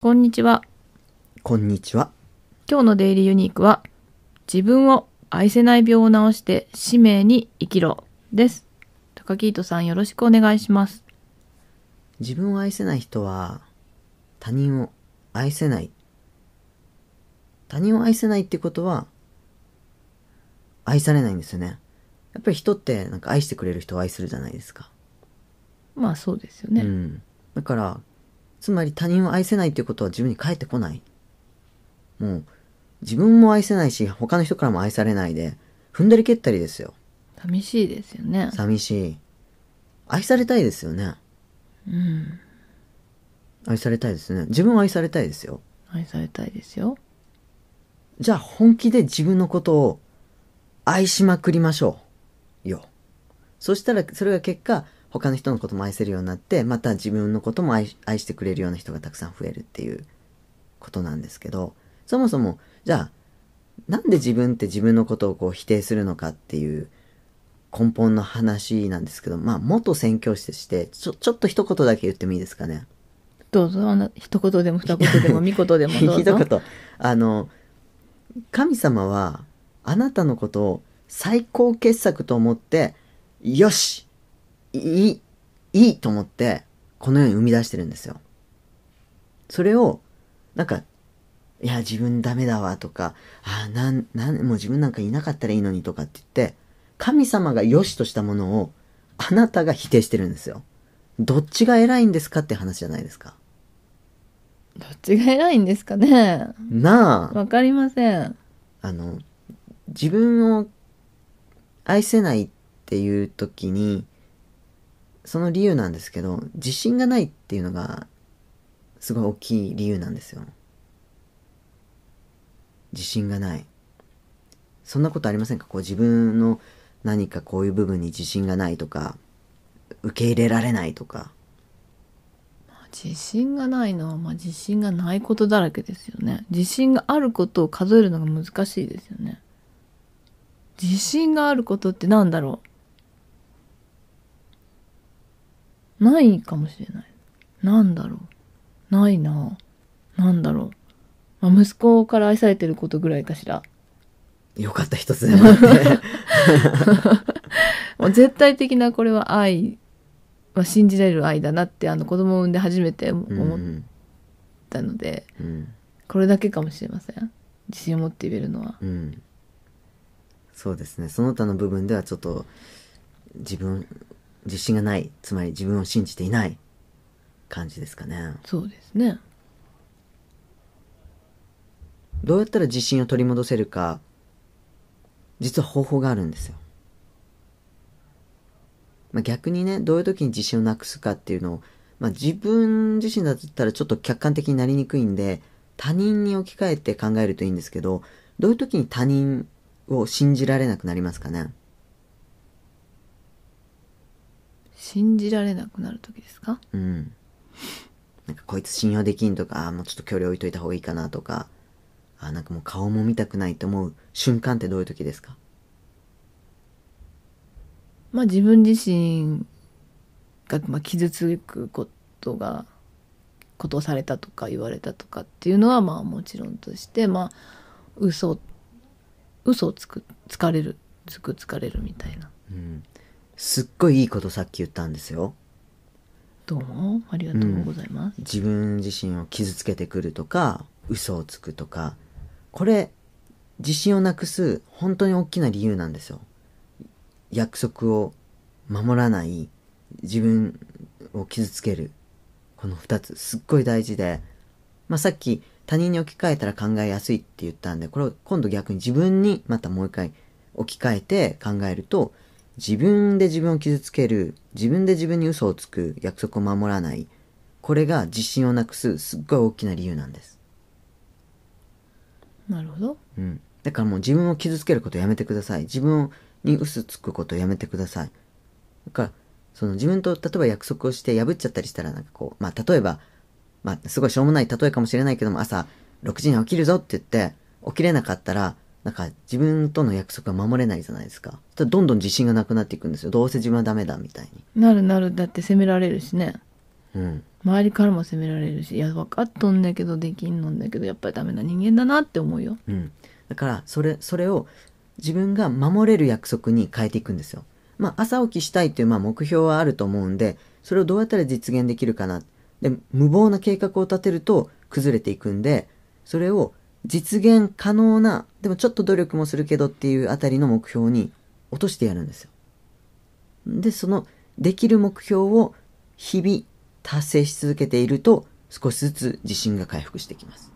こんにちは。こんにちは。今日のデイリーユニークは、自分を愛せない病を治して使命に生きろです。高木糸さんよろしくお願いします。自分を愛せない人は、他人を愛せない。他人を愛せないってことは、愛されないんですよね。やっぱり人ってなんか愛してくれる人を愛するじゃないですか。まあそうですよね。うん、だからつまり他人を愛せないっていうことは自分に返ってこない。もう自分も愛せないし他の人からも愛されないで踏んだり蹴ったりですよ。寂しいですよね。寂しい。愛されたいですよね。うん。愛されたいですね。自分は愛されたいですよ。愛されたいですよ。じゃあ本気で自分のことを愛しまくりましょう。よ。そしたら、それが結果、他の人のことも愛せるようになって、また自分のことも愛してくれるような人がたくさん増えるっていうことなんですけど、そもそも、じゃあ、なんで自分って自分のことをこう否定するのかっていう根本の話なんですけど、まあ、元宣教師として、ちょ、ちょっと一言だけ言ってもいいですかね。どうぞ、一言でも二言でも、三言でもどうぞ。一言。あの、神様は、あなたのことを最高傑作と思って、よしいい、いいと思って、このように生み出してるんですよ。それを、なんか、いや、自分ダメだわとか、あ、なん、なん、もう自分なんかいなかったらいいのにとかって言って、神様が良しとしたものを、あなたが否定してるんですよ。どっちが偉いんですかって話じゃないですか。どっちが偉いんですかね。なあ。わかりません。あの、自分を愛せないっていう時に、その理由なんですけど、自信がないっていうのが、すごい大きい理由なんですよ。自信がない。そんなことありませんかこう自分の何かこういう部分に自信がないとか、受け入れられないとか。自信がないのは、まあ、自信がないことだらけですよね。自信があることを数えるのが難しいですよね。自信があることってなんだろうないかもしれない。なんだろうないななんだろう、まあ、息子から愛されてることぐらいかしら。よかった一つでもあ もう絶対的なこれは愛は信じられる愛だなってあの子供を産んで初めて思ったので、うんうん、これだけかもしれません自信を持って言えるのは。うんそうですね。その他の部分ではちょっと、自分、自信がない。つまり自分を信じていない感じですかね。そうですね。どうやったら自信を取り戻せるか、実は方法があるんですよ。まあ、逆にね、どういう時に自信をなくすかっていうのを、まあ、自分自身だったらちょっと客観的になりにくいんで、他人に置き換えて考えるといいんですけど、どういう時に他人を信じられなくなりますかね信じられなくなる時ですかうんなんかこいつ信用できんとかああもうちょっと距離置いといた方がいいかなとかああなんかもう顔も見たくないと思う瞬間ってどういう時ですかまあ自分自身が、まあ、傷つくことがことされたとか言われたとかっていうのはまあもちろんとしてまあ嘘嘘をつく疲れるつく疲れるみたいな、うん、すっごいいいことさっき言ったんですよどうもありがとうございます、うん、自分自身を傷つけてくるとか嘘をつくとかこれ自信をなくす本当に大きな理由なんですよ約束を守らない自分を傷つけるこの2つすっごい大事で、まあ、さっき他人に置き換えたら考えやすいって言ったんで、これを今度逆に自分にまたもう一回置き換えて考えると、自分で自分を傷つける、自分で自分に嘘をつく、約束を守らない、これが自信をなくすすっごい大きな理由なんです。なるほど。うん。だからもう自分を傷つけることやめてください。自分に嘘つくことやめてください。だから、その自分と例えば約束をして破っちゃったりしたらなんかこう、まあ例えばまあ、すごいしょうもない例えかもしれないけども、朝6時に起きるぞって言って、起きれなかったら、なんか自分との約束が守れないじゃないですか。どんどん自信がなくなっていくんですよ。どうせ自分はダメだみたいに。なるなる。だって責められるしね。うん。周りからも責められるし、いや、分かっとんだけど、できんのんだけど、やっぱりダメな人間だなって思うよ。うん。だから、それ、それを自分が守れる約束に変えていくんですよ。まあ、朝起きしたいという、まあ、目標はあると思うんで、それをどうやったら実現できるかな。で無謀な計画を立てると崩れていくんでそれを実現可能なでもちょっと努力もするけどっていうあたりの目標に落としてやるんですよ。でそのできる目標を日々達成し続けていると少しずつ自信が回復してきます。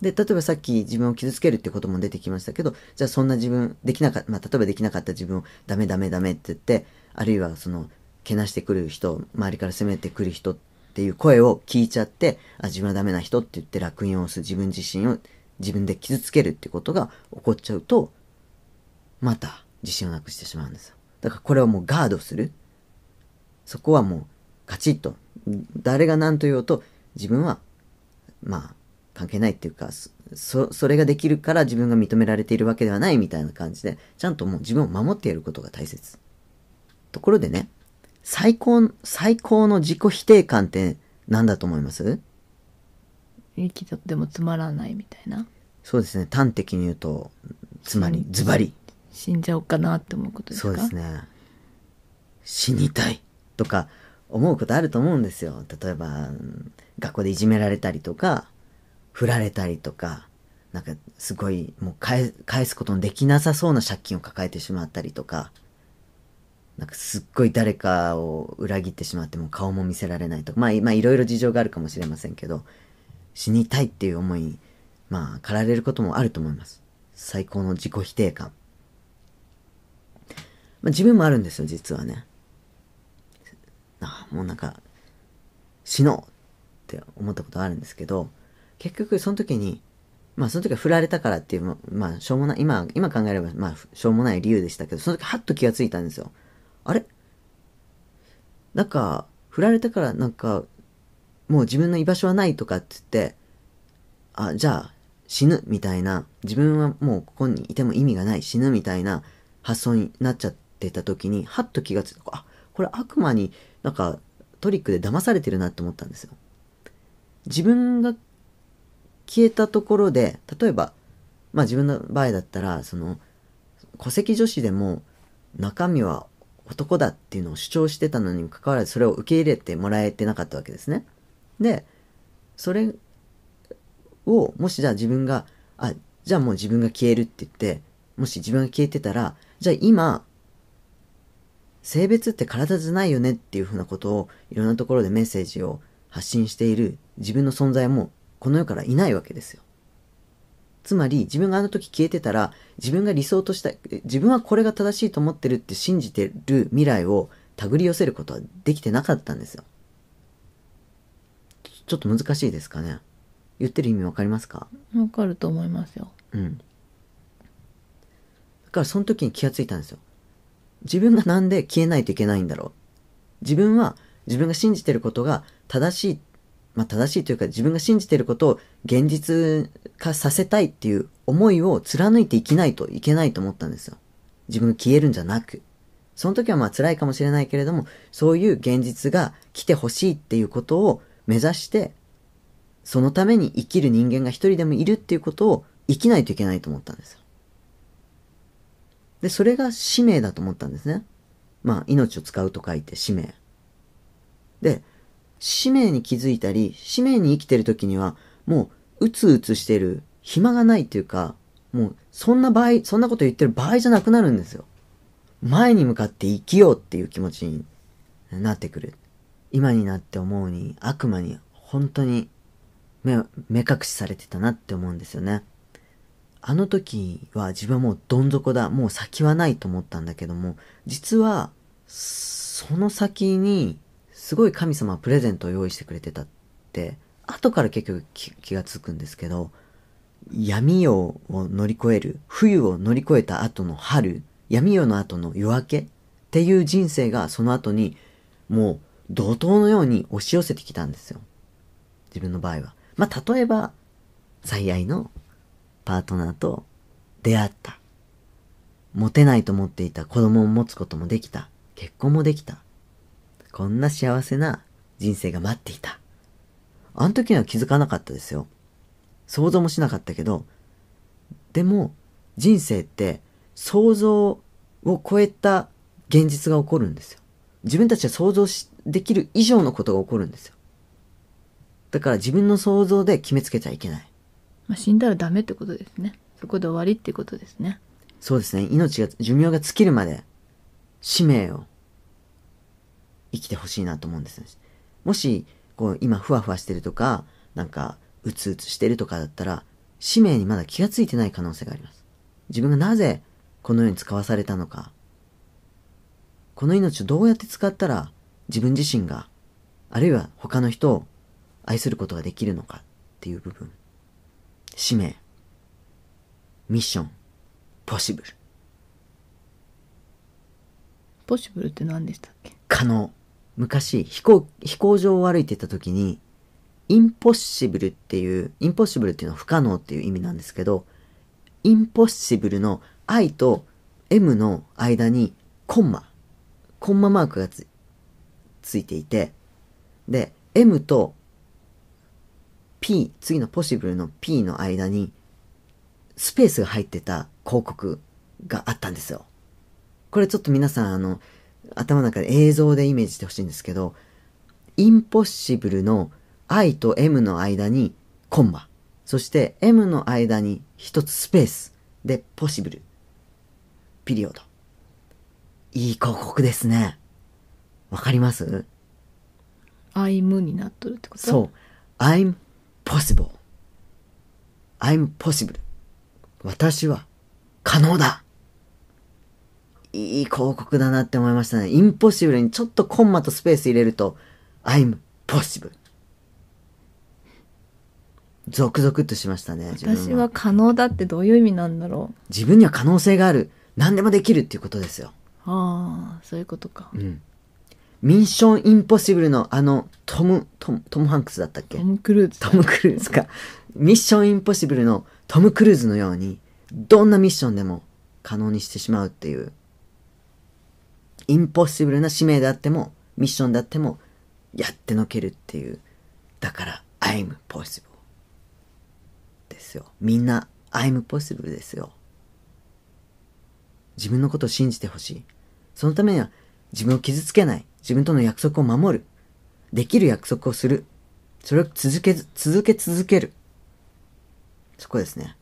で、例えばさっき自分を傷つけるってことも出てきましたけど、じゃあそんな自分、できなかった、まあ、例えばできなかった自分をダメダメダメって言って、あるいはその、けなしてくる人、周りから攻めてくる人っていう声を聞いちゃって、あ、自分はダメな人って言って楽園を押す自分自身を自分で傷つけるってことが起こっちゃうと、また自信をなくしてしまうんですよ。だからこれはもうガードする。そこはもうカチッと、誰が何と言おうと自分は、まあ、関係ないっていうか、そ、それができるから自分が認められているわけではないみたいな感じで、ちゃんともう自分を守ってやることが大切。ところでね、最高、最高の自己否定感って何だと思います生きとってもつまらないみたいな。そうですね。端的に言うと、つまり、ズバリ。死んじゃおうかなって思うことですかそうですね。死にたいとか思うことあると思うんですよ。例えば、学校でいじめられたりとか、振られたりとか、なんかすごいもう返すことのできなさそうな借金を抱えてしまったりとか、なんかすっごい誰かを裏切ってしまっても顔も見せられないとか、まあ、まあ、いろいろ事情があるかもしれませんけど、死にたいっていう思いに、まあ、駆られることもあると思います。最高の自己否定感。まあ、自分もあるんですよ、実はね。あもうなんか、死のうって思ったことあるんですけど、結局その時に、まあその時は振られたからっていう、まあしょうもない、今、今考えれば、まあしょうもない理由でしたけど、その時はっと気がついたんですよ。あれなんか、振られたからなんか、もう自分の居場所はないとかって言って、あ、じゃあ死ぬみたいな、自分はもうここにいても意味がない死ぬみたいな発想になっちゃってた時に、はっと気がつた。あ、これ悪魔になんかトリックで騙されてるなって思ったんですよ。自分が消えたところで、例えば、まあ自分の場合だったら、その、戸籍女子でも中身は男だっていうのを主張してたのにもかかわらずそれを受け入れてもらえてなかったわけですね。でそれをもしじゃあ自分があじゃあもう自分が消えるって言ってもし自分が消えてたらじゃあ今性別って体じゃないよねっていうふうなことをいろんなところでメッセージを発信している自分の存在もこの世からいないわけですよ。つまり自分があの時消えてたら自分が理想とした自分はこれが正しいと思ってるって信じてる未来を手繰り寄せることはできてなかったんですよ。ちょっと難しいですかね。言ってる意味わかりますかわかると思いますよ。うん。だからその時に気がついたんですよ。自分がなんで消えないといけないんだろう。自分は自分が信じてることが正しいまあ、正しいというか自分が信じてることを現実化させたいっていう思いを貫いていきないといけないと思ったんですよ。自分が消えるんじゃなく。その時はまあ辛いかもしれないけれども、そういう現実が来てほしいっていうことを目指して、そのために生きる人間が一人でもいるっていうことを生きないといけないと思ったんですよ。で、それが使命だと思ったんですね。まあ、命を使うと書いて使命。で、使命に気づいたり、使命に生きてる時には、もう、うつうつしてる、暇がないっていうか、もう、そんな場合、そんなこと言ってる場合じゃなくなるんですよ。前に向かって生きようっていう気持ちになってくる。今になって思うに、悪魔に本当に目、目隠しされてたなって思うんですよね。あの時は自分はもうどん底だ、もう先はないと思ったんだけども、実は、その先にすごい神様はプレゼントを用意してくれてたって、後から結局気がつくんですけど、闇夜を乗り越える、冬を乗り越えた後の春、闇夜の後の夜明けっていう人生がその後にもう怒涛のように押し寄せてきたんですよ。自分の場合は。まあ、例えば、最愛のパートナーと出会った。持てないと思っていた子供を持つこともできた。結婚もできた。こんな幸せな人生が待っていた。あの時には気づかなかったですよ。想像もしなかったけど、でも人生って想像を超えた現実が起こるんですよ。自分たちは想像しできる以上のことが起こるんですよ。だから自分の想像で決めつけちゃいけない。まあ、死んだらダメってことですね。そこで終わりってことですね。そうですね。命が、寿命が尽きるまで、使命を生きてほしいなと思うんです、もし、こう、今、ふわふわしてるとか、なんか、うつうつしてるとかだったら、使命にまだ気がついてない可能性があります。自分がなぜ、この世に使わされたのか、この命をどうやって使ったら、自分自身が、あるいは他の人を愛することができるのかっていう部分。使命、ミッション、ポシブル。ポシブルって何でしたっけ可能。昔飛行、飛行場を歩いてた時に、インポッシブルっていう、インポッシブルっていうのは不可能っていう意味なんですけど、インポッシブルの i と m の間にコンマ、コンママークがつついていて、で、m と p、次のポッシブルの p の間にスペースが入ってた広告があったんですよ。これちょっと皆さん、あの、頭の中で映像でイメージしてほしいんですけど、インポッシブルの i と m の間にコンマ、そして m の間に一つスペースでポシブル、ピリオド。いい広告ですね。わかります ?I'm になっとるってことそう。I'm possible.I'm possible. 私は可能だ。いい広告だなって思いましたね。インポッシブルにちょっとコンマとスペース入れると、I'm possible。としましたね。私は可能だってどういう意味なんだろう。自分には可能性がある。何でもできるっていうことですよ。ああ、そういうことか。うん。ミッションインポッシブルのあのトム、トム、トムハンクスだったっけトム・クルーズ。トム・クルーズか。ミッションインポッシブルのトム・クルーズのように、どんなミッションでも可能にしてしまうっていう。インポッシブルな使命であっても、ミッションであっても、やってのけるっていう。だから、I'm possible. ですよ。みんな、I'm possible ですよ。自分のことを信じてほしい。そのためには、自分を傷つけない。自分との約束を守る。できる約束をする。それを続け続け続ける。そこですね。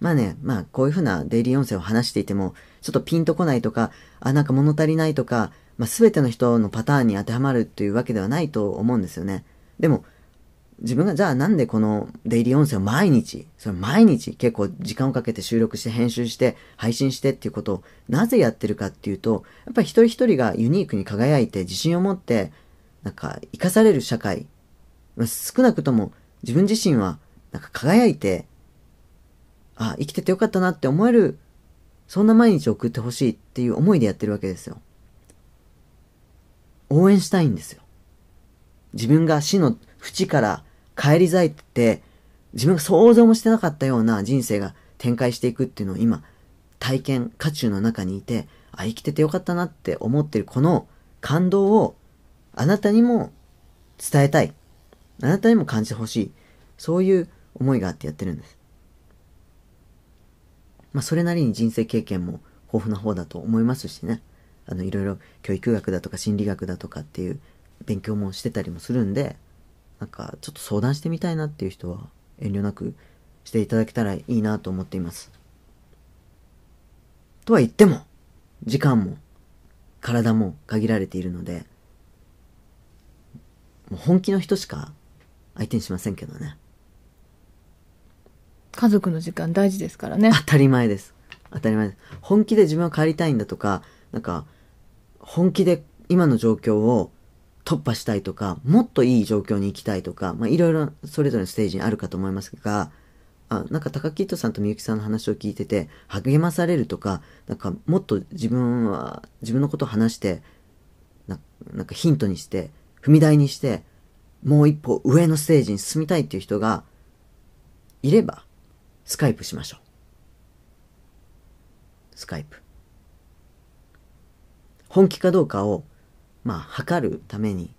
まあね、まあこういうふうなデイリー音声を話していても、ちょっとピンとこないとか、あ、なんか物足りないとか、まあ全ての人のパターンに当てはまるというわけではないと思うんですよね。でも、自分がじゃあなんでこのデイリー音声を毎日、それ毎日結構時間をかけて収録して編集して配信してっていうことをなぜやってるかっていうと、やっぱり一人一人がユニークに輝いて自信を持って、なんか生かされる社会、少なくとも自分自身はなんか輝いてあ、生きててよかったなって思える、そんな毎日を送ってほしいっていう思いでやってるわけですよ。応援したいんですよ。自分が死の淵から返り咲いて、自分が想像もしてなかったような人生が展開していくっていうのを今、体験、渦中の中にいて、あ、生きててよかったなって思ってるこの感動を、あなたにも伝えたい。あなたにも感じてほしい。そういう思いがあってやってるんです。まあ、それなりに人生経験も豊富な方だと思いますしねあのいろいろ教育学だとか心理学だとかっていう勉強もしてたりもするんでなんかちょっと相談してみたいなっていう人は遠慮なくしていただけたらいいなと思っています。とは言っても時間も体も限られているのでもう本気の人しか相手にしませんけどね。家族の時間大事ですからね当たり前です当たり前です本気で自分は帰りたいんだとかなんか本気で今の状況を突破したいとかもっといい状況に行きたいとか、まあ、いろいろそれぞれのステージにあるかと思いますがあなんか高木糸さんとみゆきさんの話を聞いてて励まされるとかなんかもっと自分は自分のことを話してななんかヒントにして踏み台にしてもう一歩上のステージに進みたいっていう人がいればスカイプしましょう。スカイプ。本気かどうかを、まあ、測るために、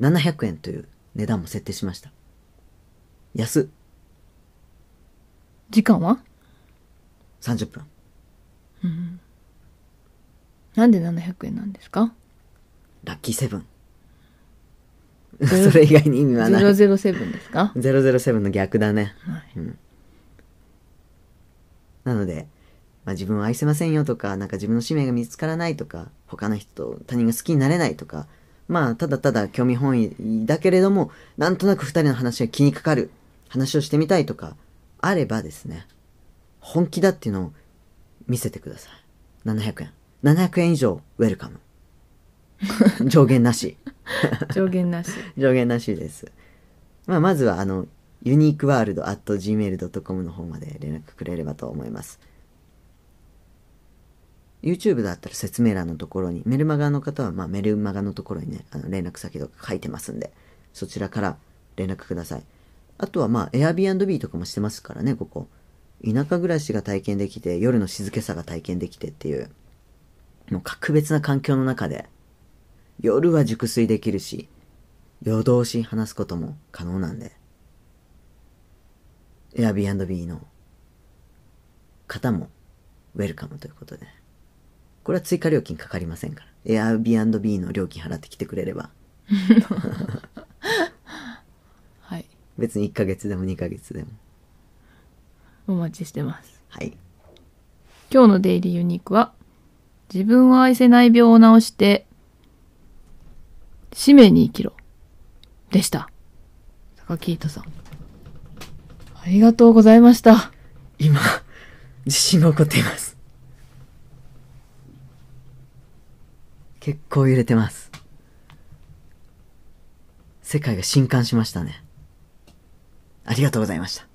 700円という値段も設定しました。安。時間は ?30 分。うん。なんで700円なんですかラッキーセブン。それ以外に意味はない。007ですか ?007 の逆だね。はい、うんなので、まあ、自分を愛せませんよとか、なんか自分の使命が見つからないとか、他の人と他人が好きになれないとか、まあ、ただただ興味本位だけれども、なんとなく二人の話が気にかかる、話をしてみたいとか、あればですね、本気だっていうのを見せてください。700円。700円以上、ウェルカム。上限なし。上限なし。上限なしです。まあ、まずは、あの、ユニークワールド at gmail.com の方まで連絡くれればと思います。YouTube だったら説明欄のところに、メルマガの方は、まあ、メルマガのところにね、あの連絡先とか書いてますんで、そちらから連絡ください。あとはまあ、Airbnb とかもしてますからね、ここ。田舎暮らしが体験できて、夜の静けさが体験できてっていう、もう格別な環境の中で、夜は熟睡できるし、夜通し話すことも可能なんで、Airbnb の方もウェルカムということで。これは追加料金かかりませんから。Airbnb の料金払ってきてくれれば。はい。別に1ヶ月でも2ヶ月でも。お待ちしてます。はい。今日のデイリーユニークは、自分を愛せない病を治して、使命に生きろ。でした。高木糸さん。ありがとうございました。今、地震が起こっています。結構揺れてます。世界が震撼しましたね。ありがとうございました。